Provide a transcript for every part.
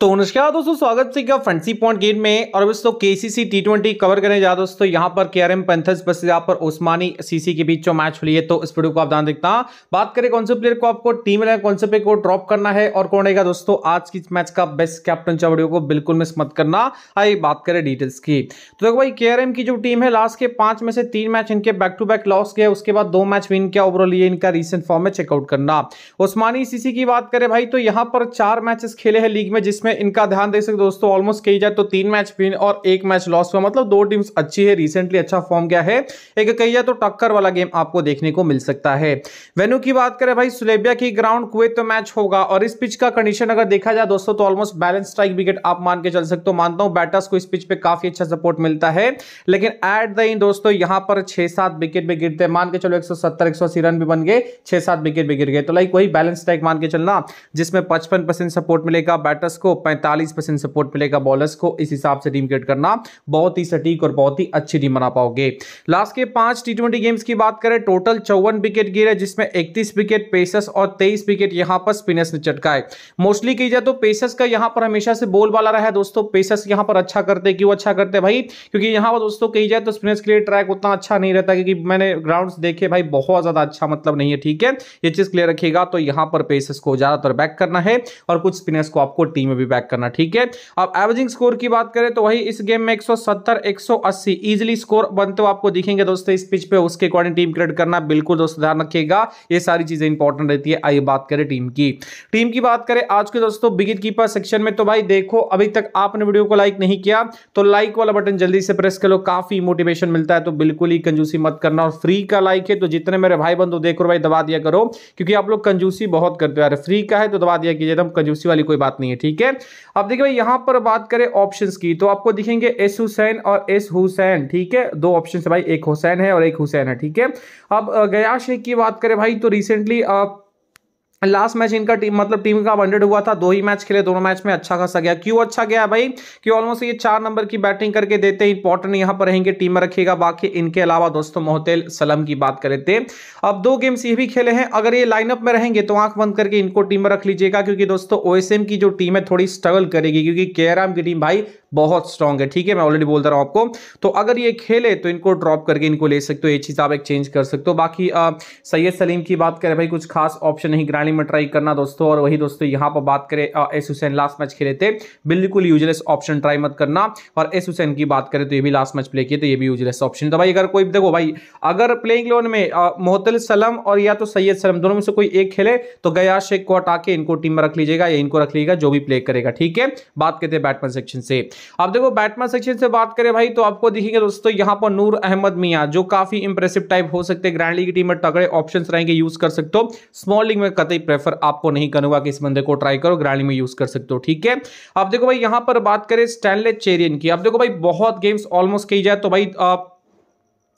तो नमस्कार दोस्तों स्वागत है फ्रेंडसी पॉइंट गेम में और दोस्तों के C C T twenty cover करने जा दोस्तों यहाँ पर के आर एम पेंथर्स बस यहाँ पर ओस्मानी सीसी के बीच जो मैच हुई है तो इस वीडियो को आप ध्यान देखता बात करें कौन से प्लेयर को आपको टीम में कौन से प्लेयर को ड्रॉप करना है और कौन रहेगा दोस्तों आज की मैच का बेस्ट कैप्टन चाह वीडियो को बिल्कुल मिस मत करना आई बात करें डिटेल्स की तो देखो भाई के की जो टीम है लास्ट के पांच में से तीन मैच इनके बैक टू बैक लॉस गए उसके बाद दो मैच विन किया ओवरऑल ये इनका रिसेंट फॉर्म में चेकआउट करना ओस्मानी सीसी की बात करें भाई तो यहाँ पर चार मैचेस खेले हैं लीग में जिसमें में इनका ध्यान दे सकते दोस्तों ऑलमोस्ट कही जाए तो तीन मैच विन और एक मैच लॉस हुआ मतलब दो टीम्स अच्छी है रिसेंटली अच्छा फॉर्म गया है एक कही जाए तो टक्कर वाला गेम आपको देखने को मिल सकता है वेन्यू की बात करें भाई सुलेबिया की ग्राउंड कुएत तो मैच होगा और इस पिच का कंडीशन अगर देखा जाए दोस्तों तो ऑलमोस्ट बैलेंस स्ट्राइक विकेट आप मान के चल सकते हो मानता हूँ बैटर्स को इस पिच पर काफी अच्छा सपोर्ट मिलता है लेकिन एट द इन दोस्तों यहाँ पर छह सात विकेट भी गिरते हैं मान के चलो एक सौ रन भी बन गए छह सात विकेट भी गिर गए तो लाइक वही बैलेंस स्ट्राइक मान के चलना जिसमें पचपन सपोर्ट मिलेगा बैटर्स को 45 परसेंट सपोर्ट मिलेगा बॉलर्स को इस हिसाब से टीम क्रिएट करना बहुत ही सटीक और बहुत ही अच्छी टीम बना पाओगे लास्ट के पांच टी गेम्स की बात करें टोटल चौवन विकेट गिरे जिसमें इकतीस विकेट पेसर्स और तेईस विकेट यहां पर स्पिनर्स ने चटकाए मोस्टली की जाए तो पेसर्स का यहां पर हमेशा से बोल वाला रहा है दोस्तों पेसर्स यहां पर अच्छा करते क्यों अच्छा करते भाई क्योंकि यहां पर दोस्तों कही जाए तो स्पिनर्स के लिए ट्रैक उतना अच्छा नहीं रहता क्योंकि मैंने ग्राउंड देखे भाई बहुत ज्यादा अच्छा मतलब नहीं है ठीक है ये चीज क्लियर रखिएगा तो यहां पर पेसर्स को ज्यादातर बैक करना है और कुछ स्पिनर्स को आपको टीम में भी भी बैक करना ठीक है अब एवरेजिंग स्कोर की बात करें तो वही इस गेम में 170 180 इजीली स्कोर बनते हुए आपको दिखेंगे दोस्तों इस पिच पे उसके अकॉर्डिंग टीम क्रिएट करना बिल्कुल दोस्तों ध्यान रखिएगा ये सारी चीजें इंपॉर्टेंट रहती है आइए बात करें टीम की टीम की बात करें आज के दोस्तों बिगिन कीपर सेक्शन में तो भाई देखो अभी तक आपने वीडियो को लाइक नहीं किया तो लाइक वाला बटन जल्दी से प्रेस कर लो काफी मोटिवेशन मिलता है तो बिल्कुल ही कंजूसी मत करना और फ्री का लाइक है तो जितने मेरे भाई बंधु देखो भाई दबा दिया करो क्योंकि आप लोग कंजूसी बहुत करते हो यार फ्री का है तो दबा दिया कीजिए एकदम तो कंजूसी वाली कोई बात नहीं है ठीक है अब देखिए भाई यहां पर बात करें ऑप्शंस की तो आपको दिखेंगे एस हुसैन और एस हुसैन ठीक है दो ऑप्शन है भाई एक हुसैन है और एक हुसैन है ठीक है अब गया शेख की बात करें भाई तो रिसेंटली आप लास्ट मैच इनका टीम मतलब टीम का वनडेड हुआ था दो ही मैच खेले दोनों मैच में अच्छा खासा गया क्यों अच्छा गया भाई कि ऑलमोस्ट ये चार नंबर की बैटिंग करके देते हैं इंपॉर्टेंट यहां पर रहेंगे टीम रखिएगा बाकी इनके अलावा दोस्तों मोहतेल सलम की बात करें थे तो, अब दो गेम्स ये भी खेले हैं अगर ये लाइनअप में रहेंगे तो आंख बंद करके इनको टीम रख लीजिएगा क्योंकि दोस्तों ओएसएम की जो टीम है थोड़ी स्ट्रगल करेगी क्योंकि के की टीम भाई बहुत स्ट्रॉग है ठीक है मैं ऑलरेडी बोल रहा हूँ आपको तो अगर ये खेले तो इनको ड्रॉप करके इनको ले सकते हो ये चीज़ आप चेंज कर सकते हो बाकी सैयद सलीम की बात करें भाई कुछ खास ऑप्शन नहीं ग्रांड फाइनली में ट्राई करना दोस्तों और वही दोस्तों यहां पर बात करें एस हुसैन लास्ट मैच खेले थे बिल्कुल यूजलेस ऑप्शन ट्राई मत करना और एस हुसैन की बात करें तो ये भी लास्ट मैच प्ले किए तो ये भी यूजलेस ऑप्शन तो भाई अगर कोई देखो भाई अगर प्लेइंग लोन में मोहतल सलम और या तो सैयद सलम दोनों में से कोई एक खेले तो गया शेख को हटा के इनको टीम में रख लीजिएगा या इनको रख लीजिएगा जो भी प्ले करेगा ठीक है बात करते हैं बैटमैन सेक्शन से अब देखो बैटमैन सेक्शन से बात करें भाई तो आपको देखेंगे दोस्तों यहाँ पर नूर अहमद मियाँ जो काफी इंप्रेसिव टाइप हो सकते हैं ग्रैंड लीग की टीम में तगड़े ऑप्शन रहेंगे यूज कर सकते हो स्मॉल लीग में कतई भाई प्रेफर आपको नहीं करूंगा कि इस बंदे को ट्राई करो ग्रैंड में यूज कर सकते हो ठीक है अब देखो भाई यहां पर बात करें स्टैनलेस चेरियन की अब देखो भाई बहुत गेम्स ऑलमोस्ट की जाए तो भाई आप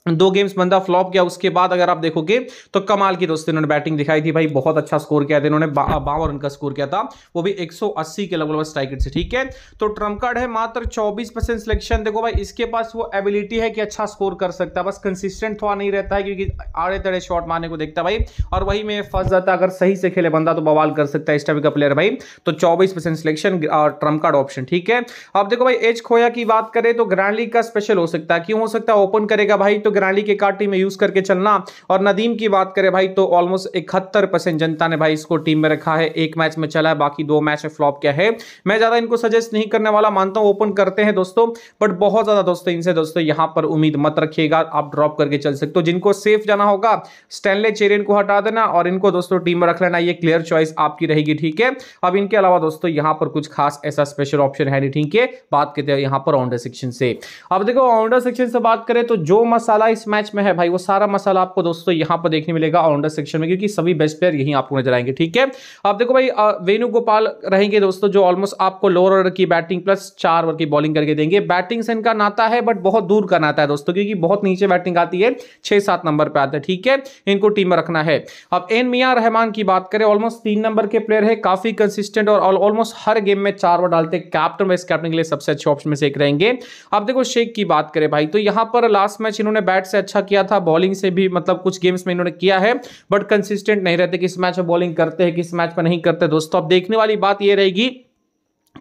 दो गेम्स बंदा फ्लॉप किया उसके बाद अगर आप देखोगे तो कमाल की दोस्तों इन्होंने बैटिंग दिखाई थी भाई बहुत अच्छा स्कोर किया था इन्होंने बावन रन का स्कोर किया था वो भी 180 के लेवल पर स्ट्राइक से ठीक है तो ट्रम्प कार्ड है मात्र 24 परसेंट सिलेक्शन देखो भाई इसके पास वो एबिलिटी है कि अच्छा स्कोर कर सकता है बस कंसिस्टेंट थोड़ा नहीं रहता है क्योंकि आड़े तड़े शॉट मारने को देखता भाई और वही में फंस जाता अगर सही से खेले बंदा तो बवाल कर सकता है इस टाइप का प्लेयर भाई तो चौबीस सिलेक्शन और ट्रम्प कार्ड ऑप्शन ठीक है अब देखो भाई एज खोया की बात करें तो ग्रैंड लीग का स्पेशल हो सकता है क्यों हो सकता है ओपन करेगा भाई तो तो के कार्ड टीम में यूज करके चलना और नदीम की बात करें भाई तो ऑलमोस्ट इकहत्तर परसेंट जनता ने भाई इसको टीम में रखा है एक मैच में चला है बाकी दो मैच में फ्लॉप क्या है मैं ज्यादा इनको सजेस्ट नहीं करने वाला मानता हूँ ओपन करते हैं दोस्तों बट बहुत ज्यादा दोस्तों इनसे दोस्तों यहाँ पर उम्मीद मत रखिएगा आप ड्रॉप करके चल सकते हो जिनको सेफ जाना होगा स्टैनले चेरियन को हटा देना और इनको दोस्तों टीम में रख लेना ये क्लियर चॉइस आपकी रहेगी ठीक है अब इनके अलावा दोस्तों यहाँ पर कुछ खास ऐसा स्पेशल ऑप्शन है नहीं ठीक है बात करते हैं यहाँ पर ऑनडर सेक्शन से अब देखो ऑनडर सेक्शन से बात करें तो जो मसाला मसाला इस मैच में है भाई वो सारा मसाला आपको दोस्तों यहां पर देखने मिलेगा ऑलराउंडर सेक्शन में क्योंकि सभी बेस्ट प्लेयर यहीं आपको नजर आएंगे ठीक है आप देखो भाई वेणुगोपाल रहेंगे दोस्तों जो ऑलमोस्ट आपको लोअर ऑर्डर की बैटिंग प्लस चार ओवर की बॉलिंग करके देंगे बैटिंग से इनका नाता है बट बहुत दूर का नाता है दोस्तों क्योंकि बहुत नीचे बैटिंग आती है छह सात नंबर पर आता है ठीक है इनको टीम में रखना है अब एन मिया रहमान की बात करें ऑलमोस्ट तीन नंबर के प्लेयर है काफी कंसिस्टेंट और ऑलमोस्ट हर गेम में चार ओवर डालते हैं कैप्टन वाइस कैप्टन के लिए सबसे अच्छे ऑप्शन में से एक रहेंगे अब देखो शेख की बात करें भाई तो यहां पर लास्ट मैच इन्होंने बैट से अच्छा किया था बॉलिंग से भी मतलब कुछ गेम्स में इन्होंने किया है बट कंसिस्टेंट नहीं रहते किस मैच में बॉलिंग करते हैं किस मैच में नहीं करते दोस्तों अब देखने वाली बात यह रहेगी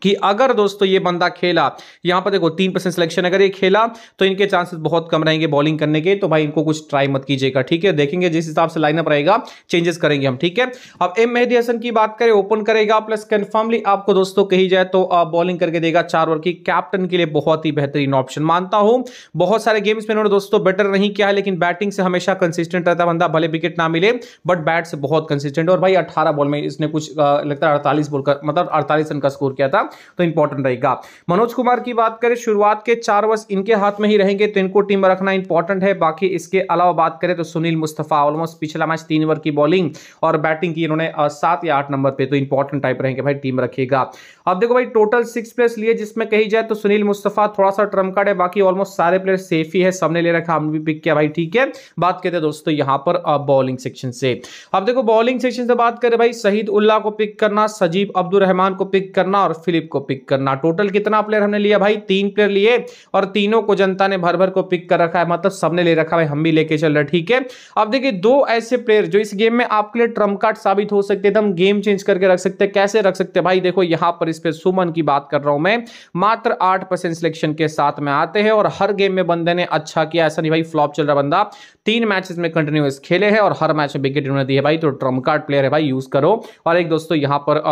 कि अगर दोस्तों ये बंदा खेला यहां पर देखो तीन परसेंट सिलेक्शन अगर ये खेला तो इनके चांसेस बहुत कम रहेंगे बॉलिंग करने के तो भाई इनको कुछ ट्राई मत कीजिएगा ठीक है देखेंगे जिस हिसाब से लाइनअप रहेगा चेंजेस करेंगे हम ठीक है अब एम मेहदी हसन की बात करें ओपन करेगा प्लस कन्फर्मली आपको दोस्तों कही जाए तो बॉलिंग करके देगा चार ओवर की कैप्टन के लिए बहुत ही बेहतरीन ऑप्शन मानता हूं बहुत सारे गेम्स में इन्होंने दोस्तों बेटर नहीं किया है लेकिन बैटिंग से हमेशा कंसिस्टेंट रहता बंदा भले विकेट ना मिले बट बैट से बहुत कंसिस्टेंट और भाई अट्ठारह बॉल में इसने कुछ लगता है अड़तालीस बॉल का मतलब अड़तालीस रन का स्कोर किया था जाना तो इंपॉर्टेंट रहेगा मनोज कुमार की बात करें शुरुआत के चार वर्ष इनके हाथ में ही रहेंगे तो इनको टीम में रखना इंपॉर्टेंट है बाकी इसके अलावा बात करें तो सुनील मुस्तफा ऑलमोस्ट पिछला मैच तीन ओवर की बॉलिंग और बैटिंग की इन्होंने सात या आठ नंबर पर तो इंपॉर्टेंट टाइप रहेंगे भाई टीम रखेगा अब देखो भाई टोटल सिक्स प्लेयर्स लिए जिसमें कही जाए तो सुनील मुस्तफा थोड़ा सा ट्रम्प कार्ड है बाकी ऑलमोस्ट सारे प्लेयर सेफ ही है सबने ले रखा हमने भी पिक किया भाई ठीक है बात करते हैं दोस्तों यहां पर बॉलिंग सेक्शन से अब देखो बॉलिंग सेक्शन से बात करें भाई शहीद उल्लाह को पिक करना सजीव अब्दुल रहमान को पिक करना और फिलिप को पिक करना टोटल कितना प्लेयर हमने लिया भाई तीन प्लेयर लिए और तीनों को जनता ने भर भर को पिक कर रखा है मतलब सबने ले रखा भाई हम भी लेके चल रहे ठीक है अब देखिए दो ऐसे प्लेयर जो इस गेम में आपके लिए ट्रम्प कार्ड साबित हो सकते एकदम गेम चेंज करके रख सकते हैं कैसे रख सकते हैं भाई देखो यहां पर इस पर सुमन की बात कर रहा हूं मैं मात्र आठ सिलेक्शन के साथ में आते हैं और हर गेम में बंदे ने अच्छा किया ऐसा नहीं भाई फ्लॉप चल रहा बंदा तीन मैचेस में कंटिन्यूस खेले हैं और हर मैच में विकेट उन्होंने दी है भाई तो ट्रम्प कार्ड प्लेयर है भाई यूज करो और एक दोस्तों यहां पर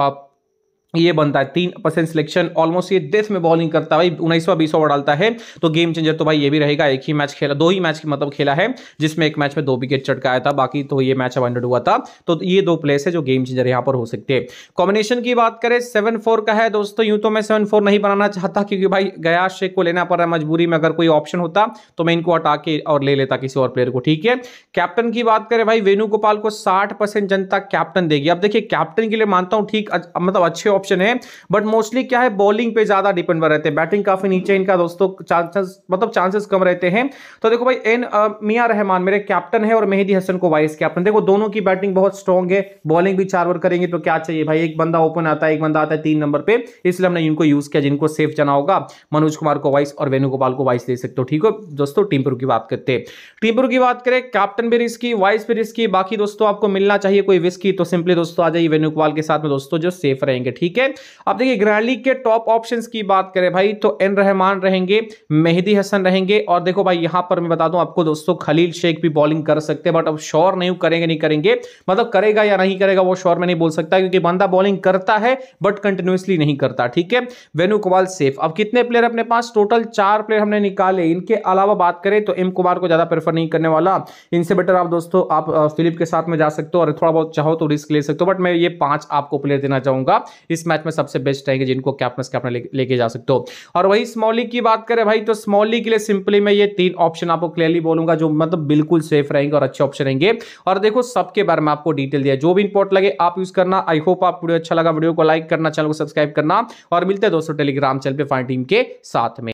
ये बनता है तीन परसेंट सिलेक्शन ऑलमोस्ट ये डेथ में बॉलिंग करता है भाई उन्नीसवा बीस ओवर डालता है तो गेम चेंजर तो भाई ये भी रहेगा एक ही मैच खेला दो ही मैच मतलब खेला है जिसमें एक मैच में दो विकेट चटकाया था बाकी तो ये मैच अवॉइडेड हुआ था तो ये दो प्लेस है जो गेम चेंजर यहाँ पर हो सकते हैं कॉम्बिनेशन की बात करें सेवन फोर का है दोस्तों यूं तो मैं सेवन फोर नहीं बनाना चाहता क्योंकि भाई गया शेख को लेना पड़ रहा है मजबूरी में अगर कोई ऑप्शन होता तो मैं इनको हटा के और ले लेता किसी और प्लेयर को ठीक है कैप्टन की बात करें भाई वेणुगोपाल को साठ जनता कैप्टन देगी अब देखिए कैप्टन के लिए मानता हूँ ठीक मतलब अच्छे ऑप्शन है बट मोस्टली क्या है बॉलिंग पे ज्यादा डिपेंड रहते हैं बैटिंग काफी नीचे इनका दोस्तों चांसेस मतलब चांसेस कम रहते हैं तो देखो भाई एन मियाँ रहमान मेरे कैप्टन है और मेहदी हसन को वाइस कैप्टन देखो दोनों की बैटिंग बहुत स्ट्रॉन्ग है बॉलिंग भी चार ओवर करेंगे तो क्या चाहिए भाई एक बंदा ओपन आता है एक बंदा आता है तीन नंबर पर इसलिए हमने इनको यूज किया जिनको सेफ जाना होगा मनोज कुमार को वाइस और वेणुगोपाल को वाइस दे सकते हो ठीक हो दोस्तों टीमपुर की बात करते हैं टीमपुर की बात करें कैप्टन भी रिस्की वाइस भी रिस्की बाकी दोस्तों आपको मिलना चाहिए कोई विस्की तो सिंपली दोस्तों आ जाइए वेणुगोपाल के साथ में दोस्तों जो सेफ रहेंगे ठीक ठीक है अब देखिए ग्रहली के टॉप ऑप्शंस की बात करें भाई तो एन रहमान रहेंगे मेहदी हसन रहेंगे और देखो भाई यहां पर मैं बता दूं आपको दोस्तों खलील शेख भी बॉलिंग कर सकते हैं बट अब श्योर नहीं करेंगे नहीं करेंगे मतलब करेगा या नहीं करेगा वो श्योर में नहीं बोल सकता क्योंकि बंदा बॉलिंग करता है बट कंटिन्यूसली नहीं करता ठीक है वेनु कुमार सेफ अब कितने प्लेयर अपने पास टोटल चार प्लेयर हमने निकाले इनके अलावा बात करें तो एम कुमार को ज्यादा प्रेफर नहीं करने वाला इनसे बेटर आप दोस्तों आप फिलिप के साथ में जा सकते हो और थोड़ा बहुत चाहो तो रिस्क ले सकते हो बट मैं ये पांच आपको प्लेयर देना चाहूंगा इस मैच में सबसे बेस्ट रहेंगे जिनको कैप्टनस कैप्टन लेके जा सकते हो और वही स्मॉली की बात करें भाई तो स्मॉली के लिए सिंपली मैं ये तीन ऑप्शन आपको क्लियरली बोलूंगा जो मतलब बिल्कुल सेफ रहेंगे और अच्छे ऑप्शन रहेंगे और देखो सबके बारे में आपको डिटेल दिया जो भी इंपोर्ट लगे आप यूज करना आई होप आप वीडियो अच्छा लगा वीडियो को लाइक करना चैनल को सब्सक्राइब करना और मिलते हैं दोस्तों टेलीग्राम चैनल पे फाइन टीम के साथ में